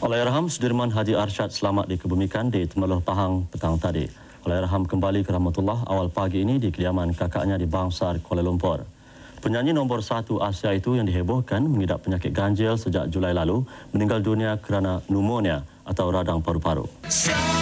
Alayarham Sudirman Haji Arshad selamat dikebumikan di Temeloh Pahang petang tadi. Alayarham kembali ke Rahmatullah awal pagi ini di kediaman kakaknya di Bangsar, Kuala Lumpur. Penyanyi nombor satu Asia itu yang dihebohkan mengidap penyakit ganjil sejak Julai lalu meninggal dunia kerana pneumonia atau radang paru-paru. Sa-